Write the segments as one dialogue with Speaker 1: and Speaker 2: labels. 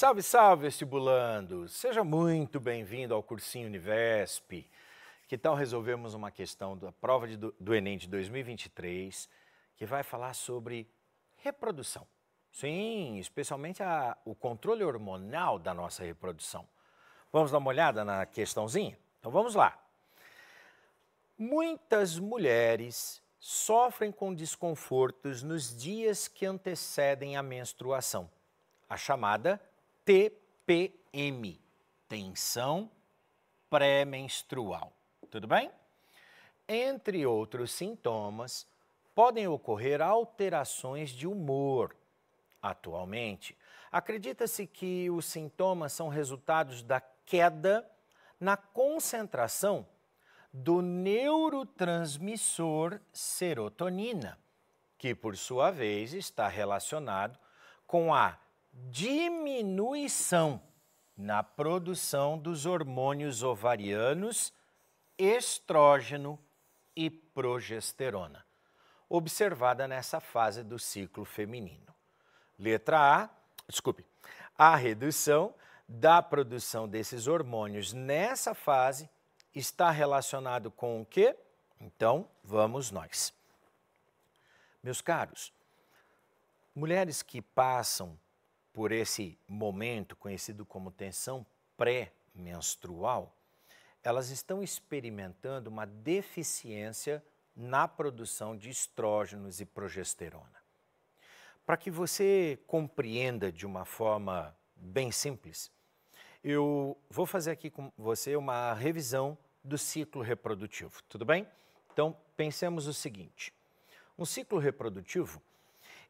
Speaker 1: Salve, salve, vestibulando! Seja muito bem-vindo ao cursinho Univesp. Que tal resolvermos uma questão da prova de, do Enem de 2023 que vai falar sobre reprodução? Sim, especialmente a, o controle hormonal da nossa reprodução. Vamos dar uma olhada na questãozinha? Então vamos lá. Muitas mulheres sofrem com desconfortos nos dias que antecedem a menstruação, a chamada TPM, tensão pré-menstrual. Tudo bem? Entre outros sintomas, podem ocorrer alterações de humor. Atualmente, acredita-se que os sintomas são resultados da queda na concentração do neurotransmissor serotonina, que por sua vez está relacionado com a diminuição na produção dos hormônios ovarianos, estrógeno e progesterona, observada nessa fase do ciclo feminino. Letra A, desculpe, a redução da produção desses hormônios nessa fase está relacionado com o quê? Então, vamos nós. Meus caros, mulheres que passam por esse momento conhecido como tensão pré-menstrual, elas estão experimentando uma deficiência na produção de estrógenos e progesterona. Para que você compreenda de uma forma bem simples, eu vou fazer aqui com você uma revisão do ciclo reprodutivo, tudo bem? Então, pensemos o seguinte: um ciclo reprodutivo,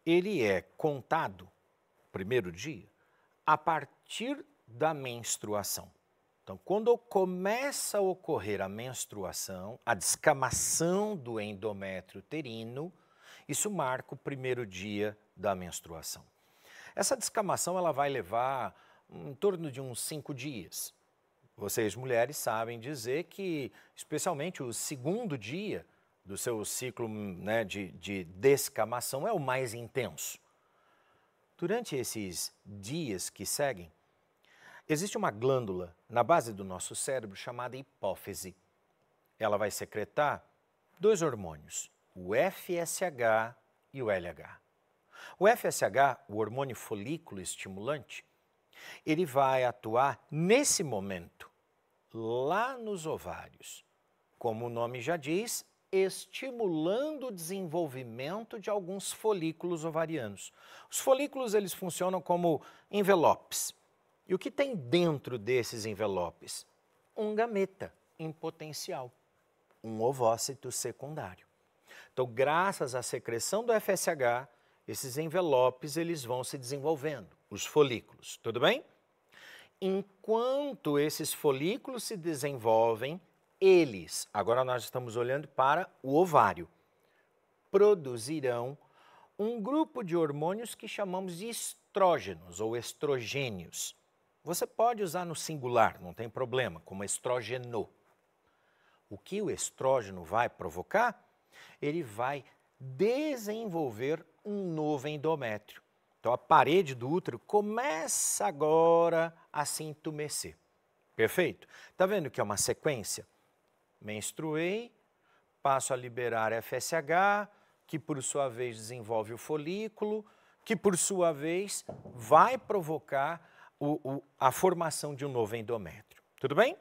Speaker 1: ele é contado primeiro dia, a partir da menstruação. Então, quando começa a ocorrer a menstruação, a descamação do endométrio uterino, isso marca o primeiro dia da menstruação. Essa descamação ela vai levar em torno de uns cinco dias. Vocês, mulheres, sabem dizer que, especialmente o segundo dia do seu ciclo né, de, de descamação, é o mais intenso. Durante esses dias que seguem, existe uma glândula na base do nosso cérebro chamada hipófise. Ela vai secretar dois hormônios, o FSH e o LH. O FSH, o hormônio folículo estimulante, ele vai atuar nesse momento, lá nos ovários. Como o nome já diz, estimulando o desenvolvimento de alguns folículos ovarianos. Os folículos eles funcionam como envelopes. E o que tem dentro desses envelopes? Um gameta em potencial, um ovócito secundário. Então, graças à secreção do FSH, esses envelopes eles vão se desenvolvendo, os folículos, tudo bem? Enquanto esses folículos se desenvolvem, eles, agora nós estamos olhando para o ovário, produzirão um grupo de hormônios que chamamos de estrógenos ou estrogênios. Você pode usar no singular, não tem problema, como estrogeno. O que o estrógeno vai provocar? Ele vai desenvolver um novo endométrio. Então a parede do útero começa agora a se entumecer. Perfeito? Tá vendo que é uma sequência? menstruei, passo a liberar FSH, que por sua vez desenvolve o folículo, que por sua vez vai provocar o, o, a formação de um novo endométrio. Tudo bem?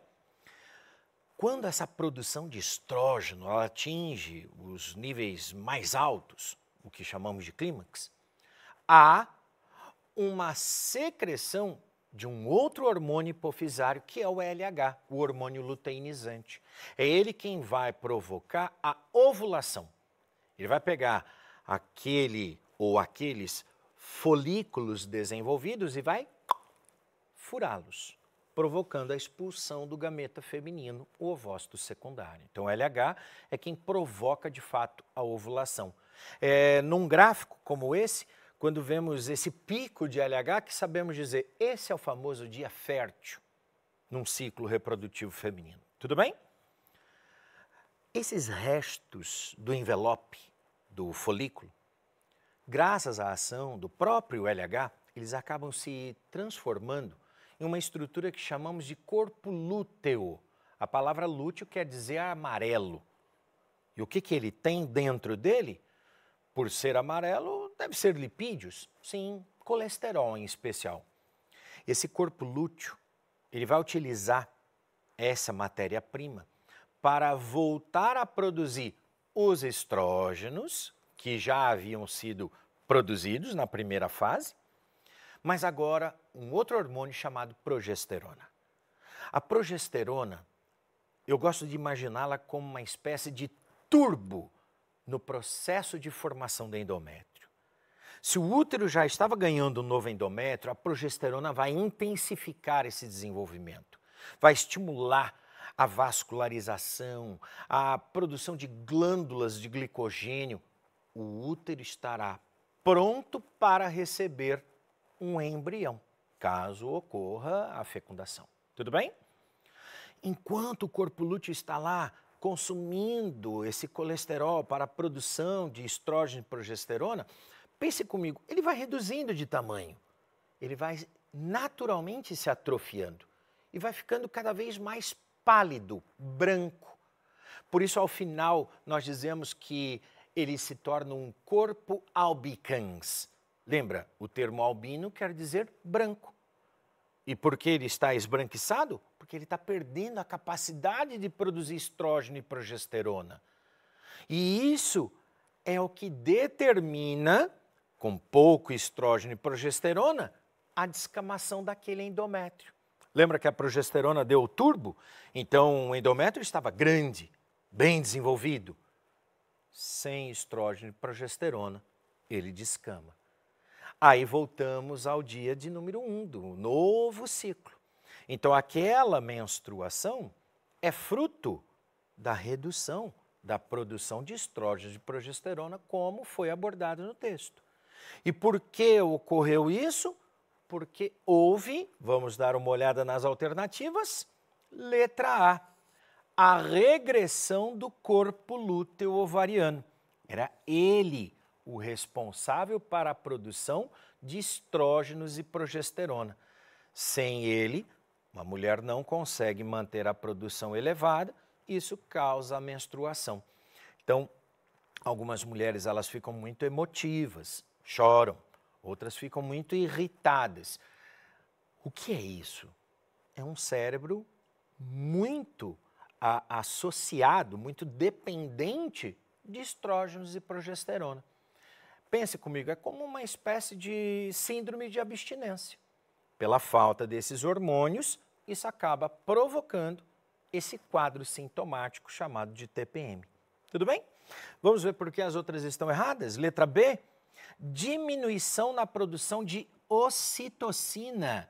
Speaker 1: Quando essa produção de estrógeno atinge os níveis mais altos, o que chamamos de clímax, há uma secreção de um outro hormônio hipofisário, que é o LH, o hormônio luteinizante. É ele quem vai provocar a ovulação. Ele vai pegar aquele ou aqueles folículos desenvolvidos e vai furá-los, provocando a expulsão do gameta feminino, o ovócito secundário. Então, o LH é quem provoca de fato a ovulação. É, num gráfico como esse, quando vemos esse pico de LH, que sabemos dizer, esse é o famoso dia fértil num ciclo reprodutivo feminino. Tudo bem? Esses restos do envelope do folículo, graças à ação do próprio LH, eles acabam se transformando em uma estrutura que chamamos de corpo lúteo. A palavra lúteo quer dizer amarelo. E o que, que ele tem dentro dele? Por ser amarelo, Deve ser lipídios? Sim, colesterol em especial. Esse corpo lúteo, ele vai utilizar essa matéria-prima para voltar a produzir os estrógenos que já haviam sido produzidos na primeira fase, mas agora um outro hormônio chamado progesterona. A progesterona, eu gosto de imaginá-la como uma espécie de turbo no processo de formação do endométrio. Se o útero já estava ganhando um novo endométrio, a progesterona vai intensificar esse desenvolvimento, vai estimular a vascularização, a produção de glândulas de glicogênio. O útero estará pronto para receber um embrião, caso ocorra a fecundação. Tudo bem? Enquanto o corpo lúteo está lá consumindo esse colesterol para a produção de estrógeno e progesterona, Pense comigo, ele vai reduzindo de tamanho, ele vai naturalmente se atrofiando e vai ficando cada vez mais pálido, branco. Por isso, ao final, nós dizemos que ele se torna um corpo albicans. Lembra, o termo albino quer dizer branco. E por que ele está esbranquiçado? Porque ele está perdendo a capacidade de produzir estrógeno e progesterona. E isso é o que determina com pouco estrógeno e progesterona, a descamação daquele endométrio. Lembra que a progesterona deu o turbo? Então o endométrio estava grande, bem desenvolvido. Sem estrógeno e progesterona, ele descama. Aí voltamos ao dia de número um, do novo ciclo. Então aquela menstruação é fruto da redução da produção de estrógeno e progesterona, como foi abordado no texto. E por que ocorreu isso? Porque houve, vamos dar uma olhada nas alternativas, letra A, a regressão do corpo lúteo ovariano. Era ele o responsável para a produção de estrógenos e progesterona. Sem ele, uma mulher não consegue manter a produção elevada, isso causa a menstruação. Então, algumas mulheres elas ficam muito emotivas, choram, outras ficam muito irritadas. O que é isso? É um cérebro muito a, associado, muito dependente de estrógenos e progesterona. Pense comigo, é como uma espécie de síndrome de abstinência. Pela falta desses hormônios, isso acaba provocando esse quadro sintomático chamado de TPM. Tudo bem? Vamos ver por que as outras estão erradas? Letra B, diminuição na produção de ocitocina.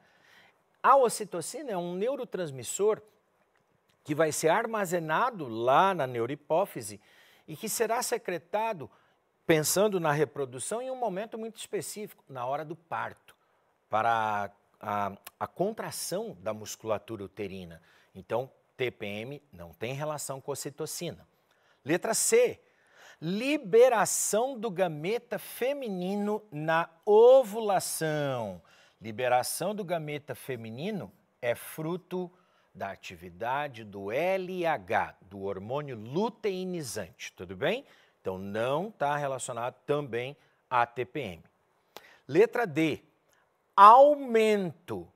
Speaker 1: A ocitocina é um neurotransmissor que vai ser armazenado lá na neurohipófise e que será secretado, pensando na reprodução, em um momento muito específico, na hora do parto, para a, a, a contração da musculatura uterina. Então, TPM não tem relação com ocitocina. Letra C, liberação do gameta feminino na ovulação. Liberação do gameta feminino é fruto da atividade do LH, do hormônio luteinizante, tudo bem? Então não está relacionado também à TPM. Letra D. Aumento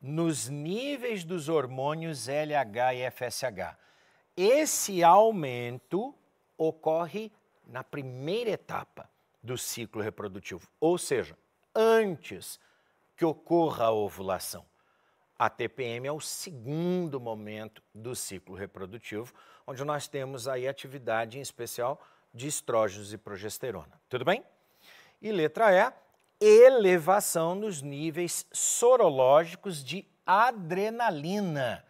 Speaker 1: nos níveis dos hormônios LH e FSH. Esse aumento ocorre na primeira etapa do ciclo reprodutivo, ou seja, antes que ocorra a ovulação. A TPM é o segundo momento do ciclo reprodutivo, onde nós temos aí atividade em especial de estrógenos e progesterona. Tudo bem? E letra E, elevação nos níveis sorológicos de adrenalina.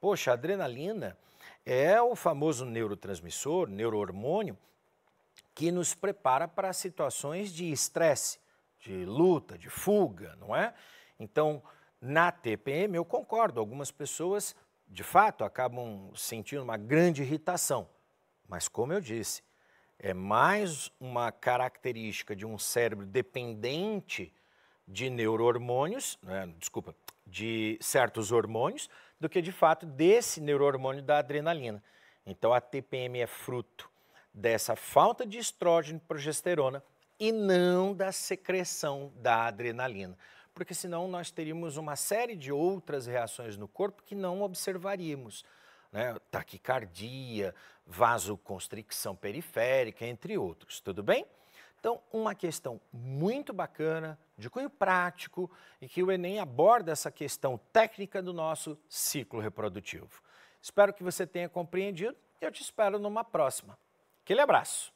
Speaker 1: Poxa, adrenalina é o famoso neurotransmissor, neurohormônio que nos prepara para situações de estresse, de luta, de fuga, não é? Então, na TPM, eu concordo, algumas pessoas, de fato, acabam sentindo uma grande irritação. Mas, como eu disse, é mais uma característica de um cérebro dependente de neurohormônios, né, desculpa, de certos hormônios, do que de fato desse neurohormônio da adrenalina. Então a TPM é fruto dessa falta de estrógeno e progesterona e não da secreção da adrenalina, porque senão nós teríamos uma série de outras reações no corpo que não observaríamos, né? taquicardia, vasoconstricção periférica, entre outros, tudo bem? Então, uma questão muito bacana, de cunho prático, e que o Enem aborda essa questão técnica do nosso ciclo reprodutivo. Espero que você tenha compreendido e eu te espero numa próxima. Aquele abraço.